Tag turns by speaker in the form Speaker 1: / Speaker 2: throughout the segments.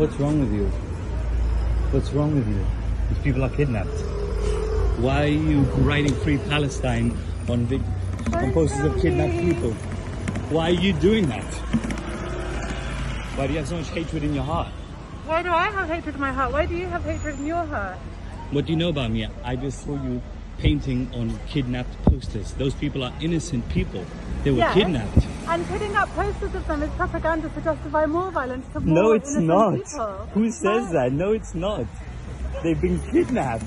Speaker 1: What's wrong with you? What's wrong with you? These people are kidnapped. Why are you writing Free Palestine on, big, on posters of kidnapped people? Why are you doing that? Why do you have so much hatred in your heart? Why do I have hatred in my heart? Why do you have hatred in your heart? What do you know about me? I just saw you painting on kidnapped posters. Those people are innocent people. They were yes. kidnapped. And putting up posters of them is propaganda to justify more violence to more No, it's not. People. Who says no. that? No, it's not. They've been kidnapped.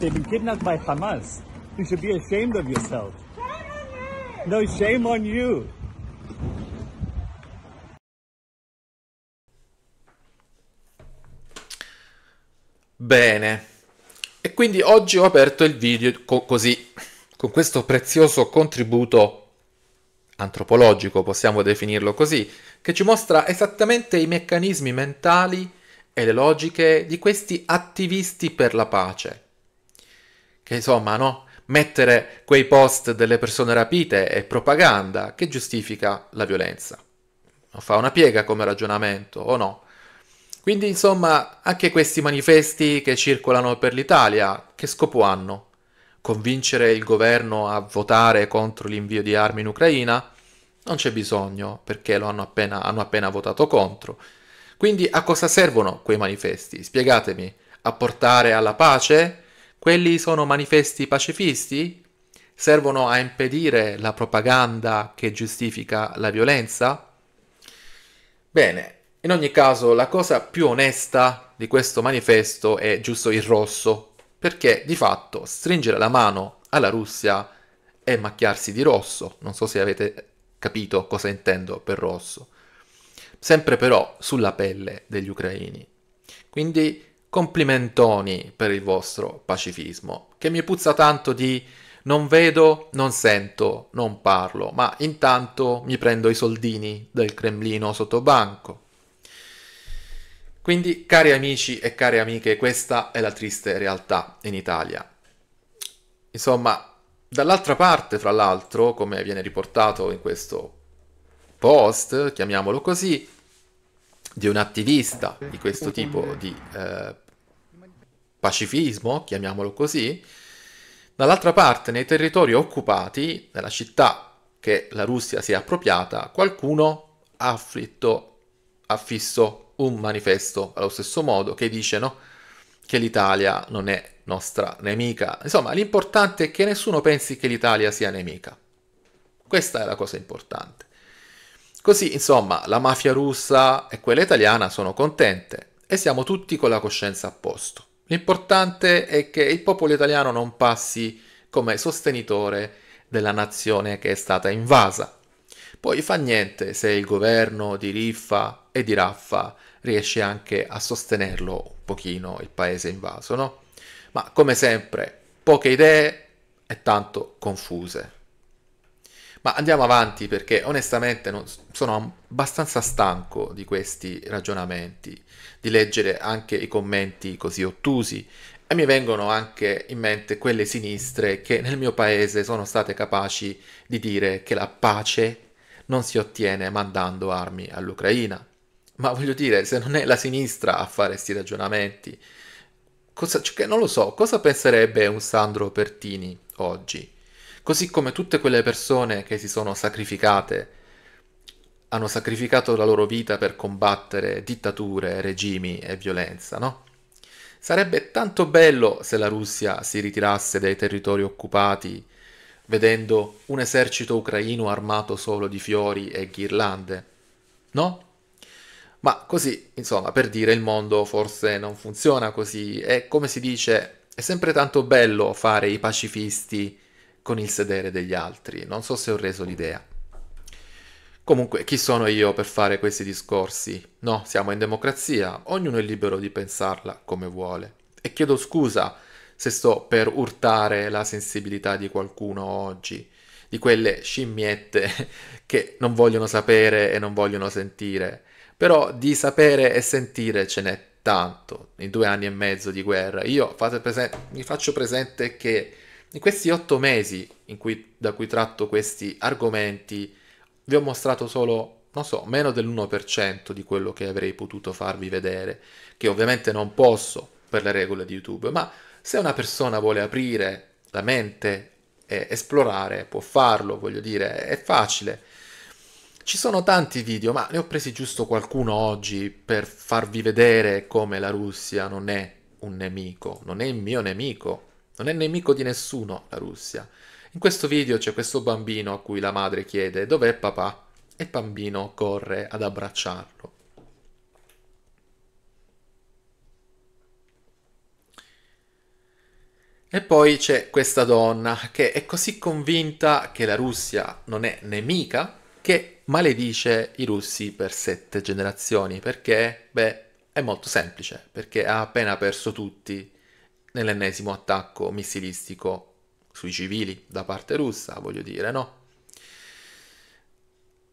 Speaker 1: They've been kidnapped by Hamas. You should be ashamed of yourself. Shame you. No, shame on you. Bene. E quindi oggi ho aperto il video co così, con questo prezioso contributo antropologico, possiamo definirlo così, che ci mostra esattamente i meccanismi mentali e le logiche di questi attivisti per la pace. Che insomma, no? Mettere quei post delle persone rapite è propaganda che giustifica la violenza. Non fa una piega come ragionamento, o no? Quindi, insomma, anche questi manifesti che circolano per l'Italia, che scopo hanno? convincere il governo a votare contro l'invio di armi in Ucraina? Non c'è bisogno perché lo hanno appena, hanno appena votato contro. Quindi a cosa servono quei manifesti? Spiegatemi, a portare alla pace? Quelli sono manifesti pacifisti? Servono a impedire la propaganda che giustifica la violenza? Bene, in ogni caso la cosa più onesta di questo manifesto è giusto il rosso, perché di fatto stringere la mano alla Russia è macchiarsi di rosso, non so se avete capito cosa intendo per rosso, sempre però sulla pelle degli ucraini. Quindi complimentoni per il vostro pacifismo, che mi puzza tanto di non vedo, non sento, non parlo, ma intanto mi prendo i soldini del Cremlino sotto banco. Quindi, cari amici e care amiche, questa è la triste realtà in Italia. Insomma, dall'altra parte, fra l'altro, come viene riportato in questo post, chiamiamolo così, di un attivista di questo tipo di eh, pacifismo, chiamiamolo così, dall'altra parte, nei territori occupati, nella città che la Russia si è appropriata, qualcuno ha afflitto, affisso un manifesto allo stesso modo che dice no, che l'Italia non è nostra nemica. Insomma, l'importante è che nessuno pensi che l'Italia sia nemica. Questa è la cosa importante. Così, insomma, la mafia russa e quella italiana sono contente e siamo tutti con la coscienza a posto. L'importante è che il popolo italiano non passi come sostenitore della nazione che è stata invasa. Poi fa niente se il governo di Riffa e di Raffa riesce anche a sostenerlo un pochino il paese invaso, no? Ma come sempre, poche idee e tanto confuse. Ma andiamo avanti perché onestamente non, sono abbastanza stanco di questi ragionamenti, di leggere anche i commenti così ottusi e mi vengono anche in mente quelle sinistre che nel mio paese sono state capaci di dire che la pace non si ottiene mandando armi all'Ucraina, ma voglio dire, se non è la sinistra a fare questi ragionamenti, cosa, cioè, non lo so, cosa penserebbe un Sandro Pertini oggi? Così come tutte quelle persone che si sono sacrificate, hanno sacrificato la loro vita per combattere dittature, regimi e violenza, no? Sarebbe tanto bello se la Russia si ritirasse dai territori occupati vedendo un esercito ucraino armato solo di fiori e ghirlande, no? Ma così, insomma, per dire il mondo forse non funziona così e come si dice, è sempre tanto bello fare i pacifisti con il sedere degli altri, non so se ho reso l'idea. Comunque, chi sono io per fare questi discorsi? No, siamo in democrazia, ognuno è libero di pensarla come vuole. E chiedo scusa se sto per urtare la sensibilità di qualcuno oggi, di quelle scimmiette che non vogliono sapere e non vogliono sentire però di sapere e sentire ce n'è tanto in due anni e mezzo di guerra. Io presen- mi faccio presente che in questi otto mesi in cui, da cui tratto questi argomenti vi ho mostrato solo, non so, meno dell'1% di quello che avrei potuto farvi vedere, che ovviamente non posso per le regole di YouTube, ma se una persona vuole aprire la mente e esplorare, può farlo, voglio dire, è facile ci sono tanti video, ma ne ho presi giusto qualcuno oggi per farvi vedere come la Russia non è un nemico, non è il mio nemico, non è nemico di nessuno la Russia. In questo video c'è questo bambino a cui la madre chiede dov'è papà e il bambino corre ad abbracciarlo. E poi c'è questa donna che è così convinta che la Russia non è nemica che maledice i russi per sette generazioni perché, beh, è molto semplice, perché ha appena perso tutti nell'ennesimo attacco missilistico sui civili da parte russa, voglio dire, no?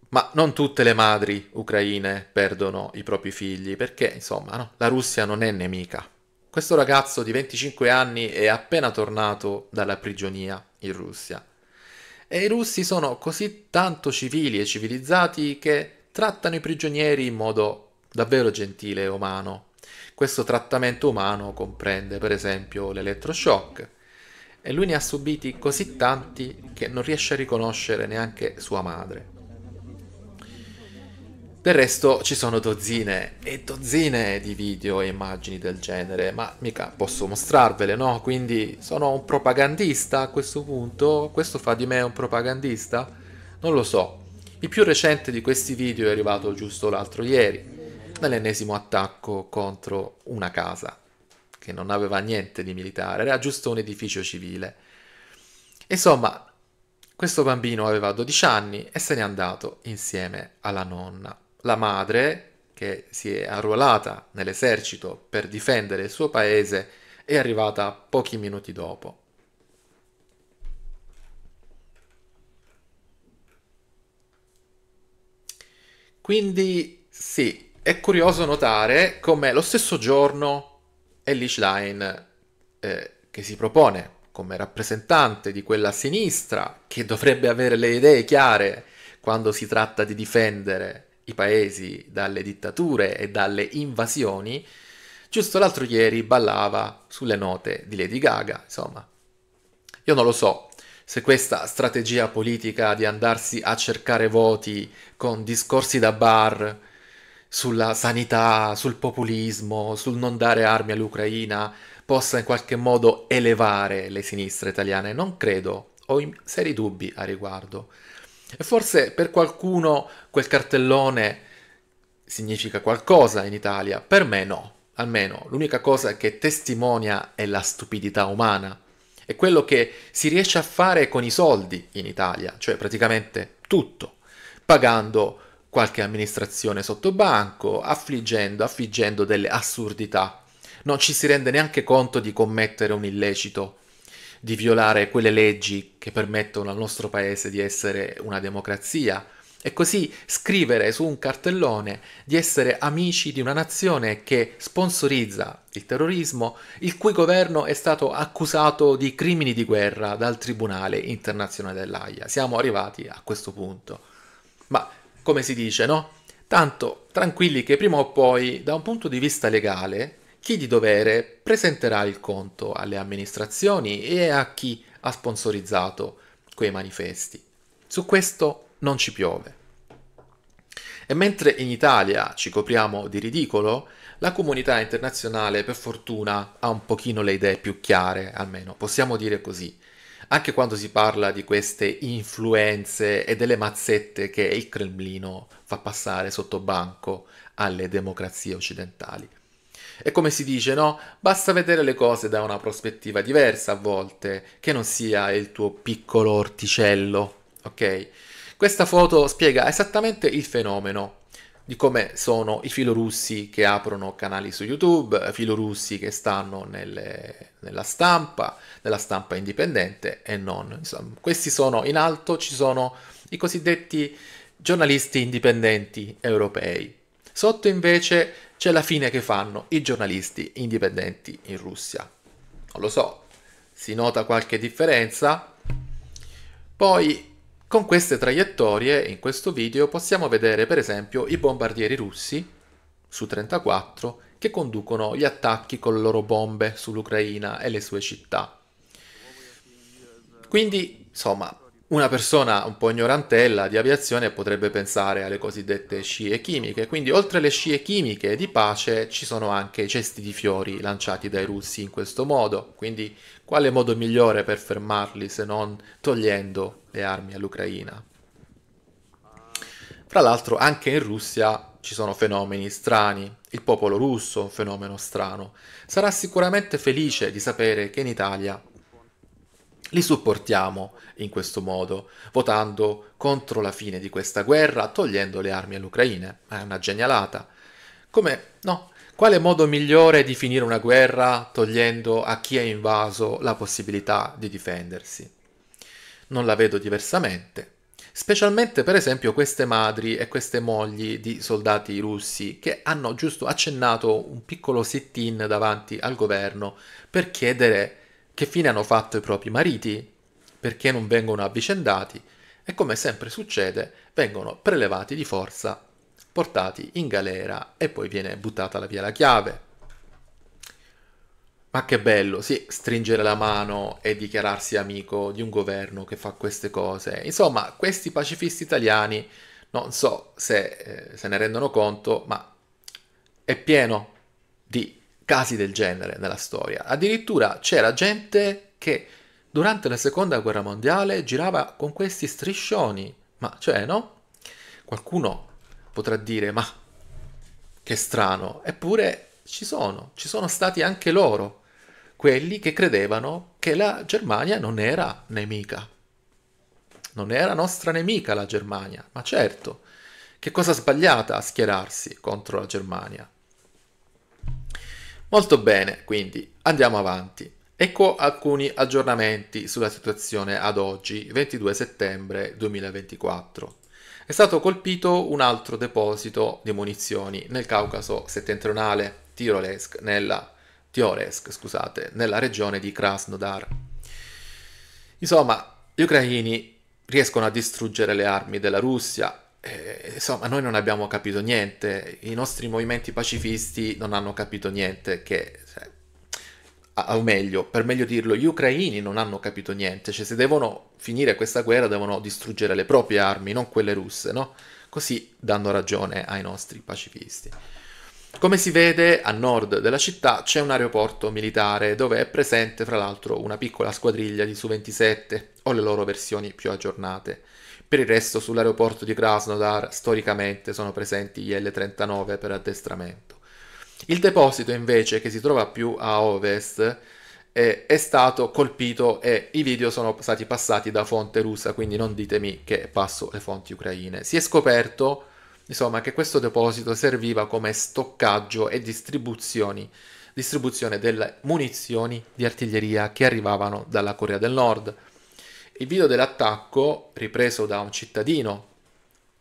Speaker 1: Ma non tutte le madri ucraine perdono i propri figli, perché insomma, no? la Russia non è nemica. Questo ragazzo di 25 anni è appena tornato dalla prigionia in Russia e i russi sono così tanto civili e civilizzati che trattano i prigionieri in modo davvero gentile e umano. Questo trattamento umano comprende per esempio l'elettroshock e lui ne ha subiti così tanti che non riesce a riconoscere neanche sua madre. Del resto ci sono dozzine e dozzine di video e immagini del genere, ma mica posso mostrarvele, no? Quindi sono un propagandista a questo punto? Questo fa di me un propagandista? Non lo so. Il più recente di questi video è arrivato giusto l'altro ieri, nell'ennesimo attacco contro una casa, che non aveva niente di militare, era giusto un edificio civile. Insomma, questo bambino aveva 12 anni e se n'è andato insieme alla nonna la madre, che si è arruolata nell'esercito per difendere il suo paese, è arrivata pochi minuti dopo. Quindi sì, è curioso notare come lo stesso giorno Ellie Schlein, eh, che si propone come rappresentante di quella sinistra che dovrebbe avere le idee chiare quando si tratta di difendere i paesi dalle dittature e dalle invasioni, giusto l'altro ieri ballava sulle note di Lady Gaga, insomma. Io non lo so se questa strategia politica di andarsi a cercare voti con discorsi da bar sulla sanità, sul populismo, sul non dare armi all'Ucraina possa in qualche modo elevare le sinistre italiane, non credo, ho seri dubbi a riguardo. E forse per qualcuno quel cartellone significa qualcosa in Italia, per me no. Almeno l'unica cosa che testimonia è la stupidità umana. È quello che si riesce a fare con i soldi in Italia, cioè praticamente tutto, pagando qualche amministrazione sotto banco, affliggendo, affiggendo delle assurdità. Non ci si rende neanche conto di commettere un illecito di violare quelle leggi che permettono al nostro paese di essere una democrazia e così scrivere su un cartellone di essere amici di una nazione che sponsorizza il terrorismo, il cui governo è stato accusato di crimini di guerra dal Tribunale internazionale dell'AIA. Siamo arrivati a questo punto. Ma come si dice, no? Tanto tranquilli che prima o poi, da un punto di vista legale, chi di dovere presenterà il conto alle amministrazioni e a chi ha sponsorizzato quei manifesti. Su questo non ci piove. E mentre in Italia ci copriamo di ridicolo, la comunità internazionale per fortuna ha un pochino le idee più chiare, almeno possiamo dire così. Anche quando si parla di queste influenze e delle mazzette che il Cremlino fa passare sotto banco alle democrazie occidentali. E come si dice, no? Basta vedere le cose da una prospettiva diversa a volte, che non sia il tuo piccolo orticello, ok? Questa foto spiega esattamente il fenomeno di come sono i filorussi che aprono canali su YouTube, filorussi che stanno nelle, nella stampa, nella stampa indipendente e non. Insomma, questi sono in alto, ci sono i cosiddetti giornalisti indipendenti europei. Sotto invece c'è la fine che fanno i giornalisti indipendenti in Russia. Non lo so, si nota qualche differenza? Poi con queste traiettorie in questo video possiamo vedere per esempio i bombardieri russi su 34 che conducono gli attacchi con le loro bombe sull'Ucraina e le sue città. Quindi, insomma, una persona un po' ignorantella di aviazione potrebbe pensare alle cosiddette scie chimiche, quindi oltre alle scie chimiche di pace ci sono anche i cesti di fiori lanciati dai russi in questo modo, quindi quale modo migliore per fermarli se non togliendo le armi all'Ucraina? Fra l'altro anche in Russia ci sono fenomeni strani, il popolo russo è un fenomeno strano, sarà sicuramente felice di sapere che in Italia li supportiamo in questo modo, votando contro la fine di questa guerra, togliendo le armi all'Ucraina. È una genialata. Come? No. Quale modo migliore di finire una guerra togliendo a chi è invaso la possibilità di difendersi? Non la vedo diversamente. Specialmente per esempio queste madri e queste mogli di soldati russi che hanno giusto accennato un piccolo sit-in davanti al governo per chiedere che fine hanno fatto i propri mariti, perché non vengono avvicendati e come sempre succede vengono prelevati di forza, portati in galera e poi viene buttata via la chiave. Ma che bello, sì, stringere la mano e dichiararsi amico di un governo che fa queste cose. Insomma, questi pacifisti italiani, non so se eh, se ne rendono conto, ma è pieno di casi del genere nella storia. Addirittura c'era gente che durante la seconda guerra mondiale girava con questi striscioni. Ma cioè, no? Qualcuno potrà dire, ma che strano. Eppure ci sono, ci sono stati anche loro, quelli che credevano che la Germania non era nemica. Non era nostra nemica la Germania, ma certo, che cosa sbagliata a schierarsi contro la Germania. Molto bene, quindi andiamo avanti. Ecco alcuni aggiornamenti sulla situazione ad oggi, 22 settembre 2024. È stato colpito un altro deposito di munizioni nel Caucaso settentrionale, Tirolesk, nella, Tioresk, scusate, nella regione di Krasnodar. Insomma, gli ucraini riescono a distruggere le armi della Russia, eh, insomma, noi non abbiamo capito niente, i nostri movimenti pacifisti non hanno capito niente, che, cioè, a, o meglio, per meglio dirlo, gli ucraini non hanno capito niente, cioè se devono finire questa guerra devono distruggere le proprie armi, non quelle russe, no? Così dando ragione ai nostri pacifisti. Come si vede, a nord della città c'è un aeroporto militare dove è presente fra l'altro una piccola squadriglia di Su-27 o le loro versioni più aggiornate. Per il resto sull'aeroporto di Krasnodar storicamente sono presenti gli L-39 per addestramento. Il deposito invece che si trova più a ovest eh, è stato colpito e i video sono stati passati da fonte russa, quindi non ditemi che passo le fonti ucraine. Si è scoperto insomma che questo deposito serviva come stoccaggio e distribuzione delle munizioni di artiglieria che arrivavano dalla Corea del Nord. Il video dell'attacco, ripreso da un cittadino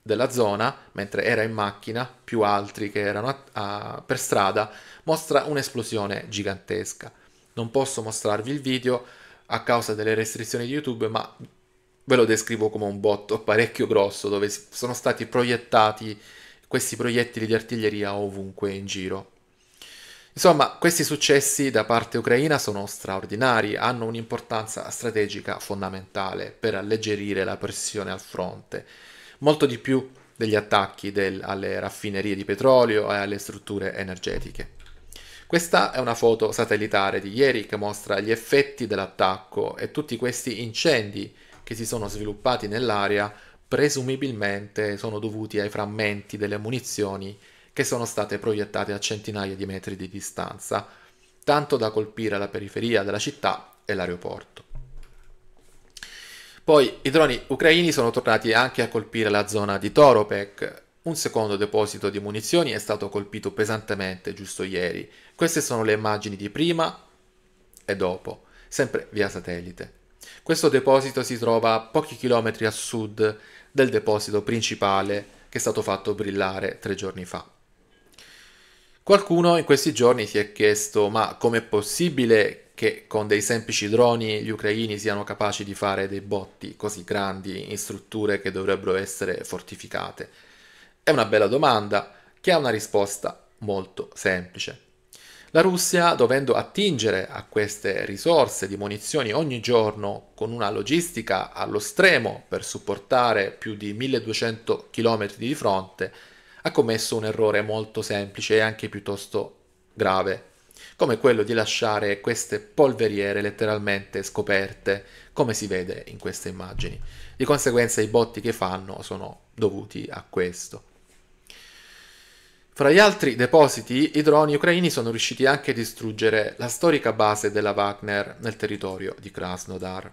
Speaker 1: della zona, mentre era in macchina, più altri che erano a, a, per strada, mostra un'esplosione gigantesca. Non posso mostrarvi il video a causa delle restrizioni di YouTube, ma ve lo descrivo come un botto parecchio grosso dove sono stati proiettati questi proiettili di artiglieria ovunque in giro. Insomma, questi successi da parte ucraina sono straordinari, hanno un'importanza strategica fondamentale per alleggerire la pressione al fronte, molto di più degli attacchi del, alle raffinerie di petrolio e alle strutture energetiche. Questa è una foto satellitare di ieri che mostra gli effetti dell'attacco e tutti questi incendi che si sono sviluppati nell'area presumibilmente sono dovuti ai frammenti delle munizioni che sono state proiettate a centinaia di metri di distanza, tanto da colpire la periferia della città e l'aeroporto. Poi i droni ucraini sono tornati anche a colpire la zona di Toropek. Un secondo deposito di munizioni è stato colpito pesantemente giusto ieri. Queste sono le immagini di prima e dopo, sempre via satellite. Questo deposito si trova a pochi chilometri a sud del deposito principale che è stato fatto brillare tre giorni fa. Qualcuno in questi giorni si è chiesto ma com'è possibile che con dei semplici droni gli ucraini siano capaci di fare dei botti così grandi in strutture che dovrebbero essere fortificate? È una bella domanda che ha una risposta molto semplice. La Russia, dovendo attingere a queste risorse di munizioni ogni giorno con una logistica allo stremo per supportare più di 1200 km di fronte, ha commesso un errore molto semplice e anche piuttosto grave, come quello di lasciare queste polveriere letteralmente scoperte, come si vede in queste immagini. Di conseguenza i botti che fanno sono dovuti a questo. Fra gli altri depositi, i droni ucraini sono riusciti anche a distruggere la storica base della Wagner nel territorio di Krasnodar.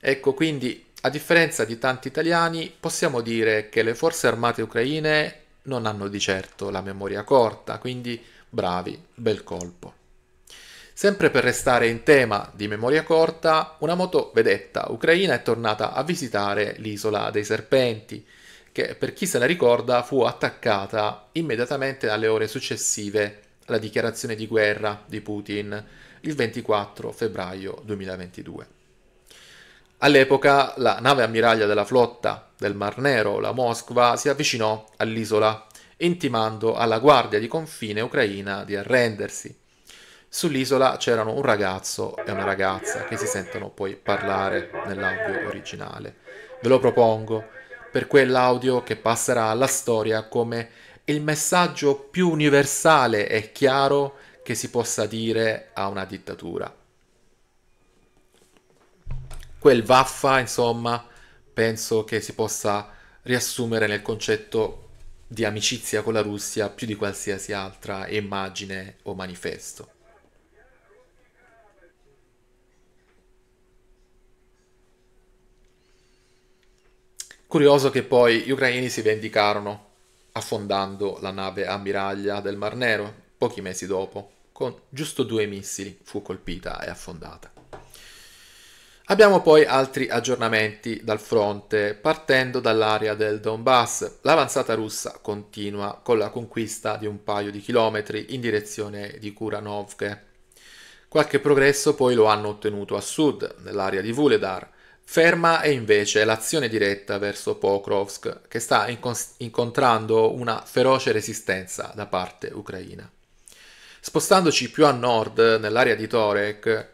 Speaker 1: Ecco quindi a differenza di tanti italiani, possiamo dire che le forze armate ucraine non hanno di certo la memoria corta, quindi bravi, bel colpo. Sempre per restare in tema di memoria corta, una moto vedetta ucraina è tornata a visitare l'isola dei serpenti, che per chi se la ricorda fu attaccata immediatamente alle ore successive alla dichiarazione di guerra di Putin il 24 febbraio 2022. All'epoca la nave ammiraglia della flotta del Mar Nero, la Moskva, si avvicinò all'isola, intimando alla guardia di confine ucraina di arrendersi. Sull'isola c'erano un ragazzo e una ragazza che si sentono poi parlare nell'audio originale. Ve lo propongo per quell'audio che passerà alla storia come il messaggio più universale e chiaro che si possa dire a una dittatura quel vaffa, insomma, penso che si possa riassumere nel concetto di amicizia con la Russia più di qualsiasi altra immagine o manifesto. Curioso che poi gli ucraini si vendicarono affondando la nave ammiraglia del Mar Nero pochi mesi dopo, con giusto due missili fu colpita e affondata. Abbiamo poi altri aggiornamenti dal fronte, partendo dall'area del Donbass. L'avanzata russa continua con la conquista di un paio di chilometri in direzione di Kuranovke. Qualche progresso poi lo hanno ottenuto a sud, nell'area di Vuledar. Ferma è invece l'azione diretta verso Pokrovsk, che sta incontrando una feroce resistenza da parte ucraina. Spostandoci più a nord, nell'area di Torek,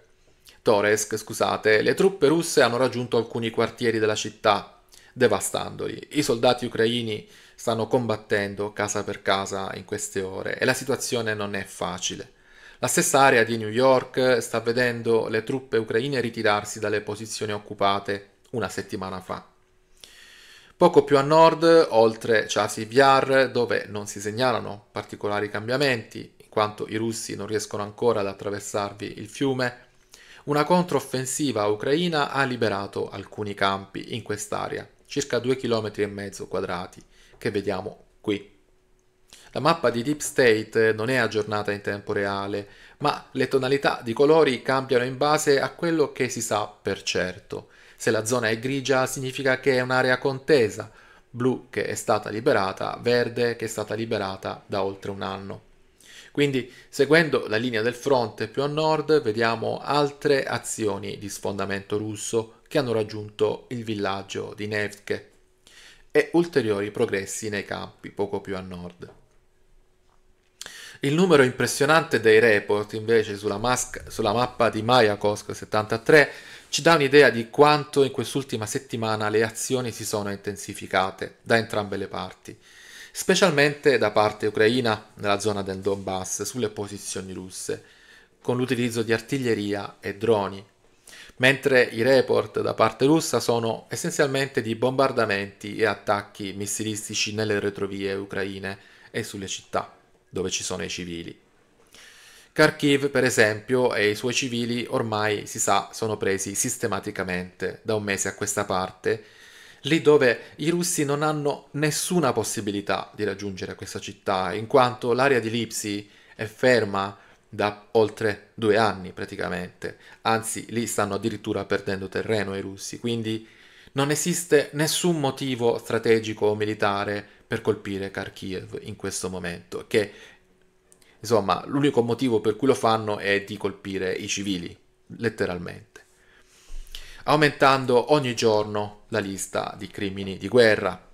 Speaker 1: Toresk, scusate, le truppe russe hanno raggiunto alcuni quartieri della città, devastandoli. I soldati ucraini stanno combattendo casa per casa in queste ore e la situazione non è facile. La stessa area di New York sta vedendo le truppe ucraine ritirarsi dalle posizioni occupate una settimana fa. Poco più a nord, oltre Chasi Viar, dove non si segnalano particolari cambiamenti, in quanto i russi non riescono ancora ad attraversarvi il fiume, una controffensiva ucraina ha liberato alcuni campi in quest'area, circa 2 km e mezzo quadrati, che vediamo qui. La mappa di Deep State non è aggiornata in tempo reale, ma le tonalità di colori cambiano in base a quello che si sa per certo. Se la zona è grigia significa che è un'area contesa, blu che è stata liberata, verde che è stata liberata da oltre un anno. Quindi seguendo la linea del fronte più a nord vediamo altre azioni di sfondamento russo che hanno raggiunto il villaggio di Nevske e ulteriori progressi nei campi poco più a nord. Il numero impressionante dei report invece sulla, mas- sulla mappa di Mayakovsk 73 ci dà un'idea di quanto in quest'ultima settimana le azioni si sono intensificate da entrambe le parti specialmente da parte ucraina nella zona del Donbass sulle posizioni russe, con l'utilizzo di artiglieria e droni, mentre i report da parte russa sono essenzialmente di bombardamenti e attacchi missilistici nelle retrovie ucraine e sulle città dove ci sono i civili. Kharkiv, per esempio, e i suoi civili ormai si sa sono presi sistematicamente da un mese a questa parte lì dove i russi non hanno nessuna possibilità di raggiungere questa città, in quanto l'area di Lipsi è ferma da oltre due anni praticamente, anzi lì stanno addirittura perdendo terreno i russi, quindi non esiste nessun motivo strategico o militare per colpire Kharkiv in questo momento, che insomma l'unico motivo per cui lo fanno è di colpire i civili, letteralmente aumentando ogni giorno la lista di crimini di guerra.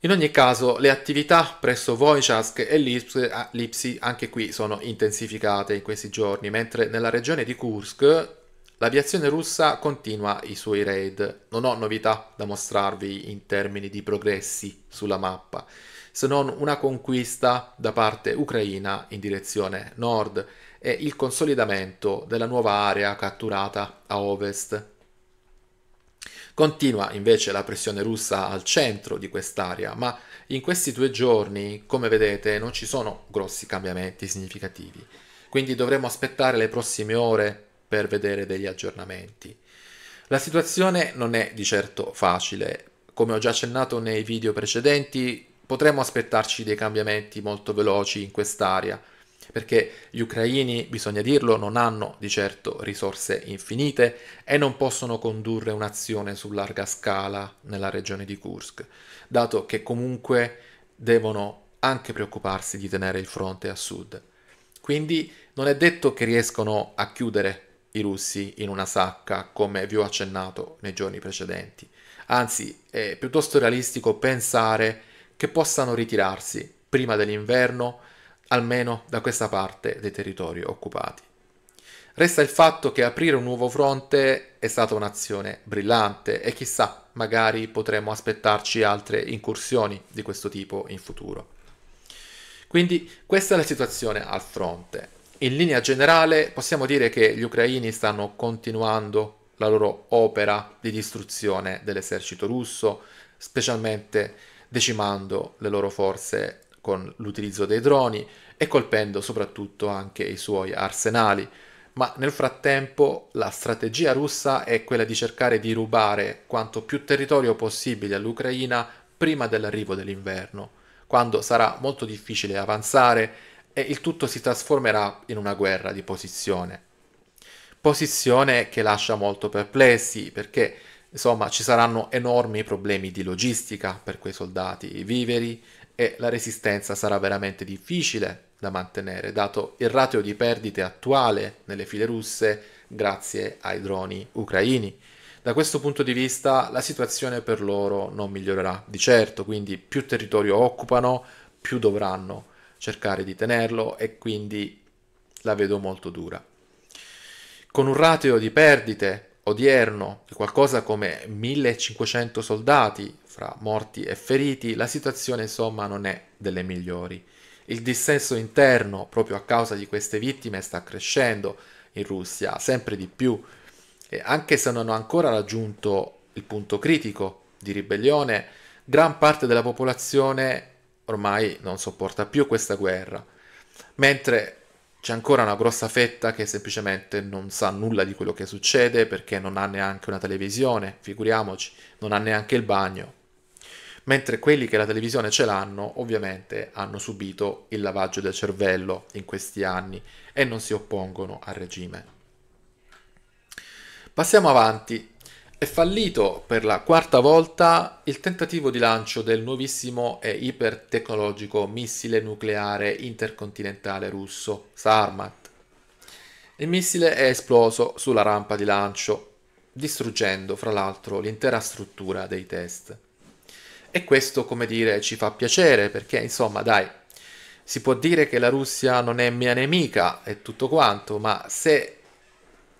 Speaker 1: In ogni caso, le attività presso Wojciech e Lipsi anche qui sono intensificate in questi giorni, mentre nella regione di Kursk l'aviazione russa continua i suoi raid. Non ho novità da mostrarvi in termini di progressi sulla mappa, se non una conquista da parte ucraina in direzione nord e il consolidamento della nuova area catturata a ovest. Continua invece la pressione russa al centro di quest'area, ma in questi due giorni, come vedete, non ci sono grossi cambiamenti significativi, quindi dovremo aspettare le prossime ore per vedere degli aggiornamenti. La situazione non è di certo facile, come ho già accennato nei video precedenti, potremmo aspettarci dei cambiamenti molto veloci in quest'area, perché gli ucraini, bisogna dirlo, non hanno di certo risorse infinite e non possono condurre un'azione su larga scala nella regione di Kursk, dato che comunque devono anche preoccuparsi di tenere il fronte a sud. Quindi non è detto che riescono a chiudere i russi in una sacca come vi ho accennato nei giorni precedenti. Anzi, è piuttosto realistico pensare che possano ritirarsi prima dell'inverno almeno da questa parte dei territori occupati. Resta il fatto che aprire un nuovo fronte è stata un'azione brillante e chissà, magari potremo aspettarci altre incursioni di questo tipo in futuro. Quindi questa è la situazione al fronte. In linea generale possiamo dire che gli ucraini stanno continuando la loro opera di distruzione dell'esercito russo, specialmente decimando le loro forze con l'utilizzo dei droni e colpendo soprattutto anche i suoi arsenali. Ma nel frattempo la strategia russa è quella di cercare di rubare quanto più territorio possibile all'Ucraina prima dell'arrivo dell'inverno, quando sarà molto difficile avanzare e il tutto si trasformerà in una guerra di posizione. Posizione che lascia molto perplessi perché insomma ci saranno enormi problemi di logistica per quei soldati, i viveri e la resistenza sarà veramente difficile da mantenere, dato il ratio di perdite attuale nelle file russe grazie ai droni ucraini. Da questo punto di vista la situazione per loro non migliorerà di certo, quindi più territorio occupano, più dovranno cercare di tenerlo e quindi la vedo molto dura. Con un ratio di perdite odierno di qualcosa come 1500 soldati fra morti e feriti, la situazione insomma non è delle migliori. Il dissenso interno, proprio a causa di queste vittime, sta crescendo in Russia sempre di più, e anche se non hanno ancora raggiunto il punto critico di ribellione, gran parte della popolazione ormai non sopporta più questa guerra, mentre c'è ancora una grossa fetta che semplicemente non sa nulla di quello che succede perché non ha neanche una televisione, figuriamoci, non ha neanche il bagno mentre quelli che la televisione ce l'hanno ovviamente hanno subito il lavaggio del cervello in questi anni e non si oppongono al regime. Passiamo avanti. È fallito per la quarta volta il tentativo di lancio del nuovissimo e ipertecnologico missile nucleare intercontinentale russo, Sarmat. Il missile è esploso sulla rampa di lancio, distruggendo fra l'altro l'intera struttura dei test. E questo, come dire, ci fa piacere perché, insomma, dai, si può dire che la Russia non è mia nemica e tutto quanto, ma se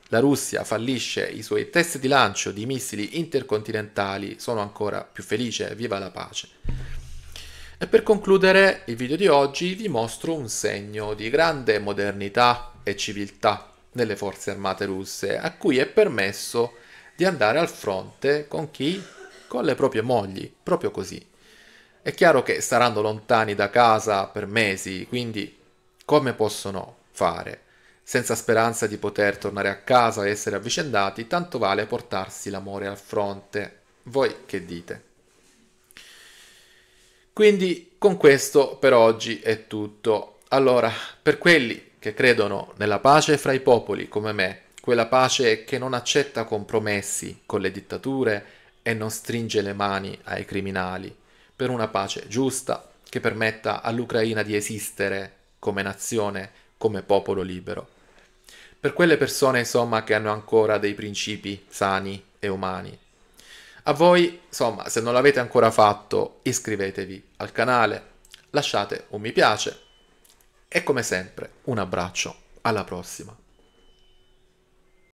Speaker 1: la Russia fallisce i suoi test di lancio di missili intercontinentali, sono ancora più felice, viva la pace. E per concludere il video di oggi vi mostro un segno di grande modernità e civiltà nelle forze armate russe, a cui è permesso di andare al fronte con chi con le proprie mogli, proprio così. È chiaro che saranno lontani da casa per mesi, quindi come possono fare? Senza speranza di poter tornare a casa e essere avvicendati, tanto vale portarsi l'amore al fronte. Voi che dite? Quindi con questo per oggi è tutto. Allora, per quelli che credono nella pace fra i popoli come me, quella pace che non accetta compromessi con le dittature, e non stringe le mani ai criminali per una pace giusta che permetta all'Ucraina di esistere come nazione, come popolo libero. Per quelle persone, insomma, che hanno ancora dei principi sani e umani. A voi, insomma, se non l'avete ancora fatto, iscrivetevi al canale, lasciate un mi piace e come sempre un abbraccio, alla prossima.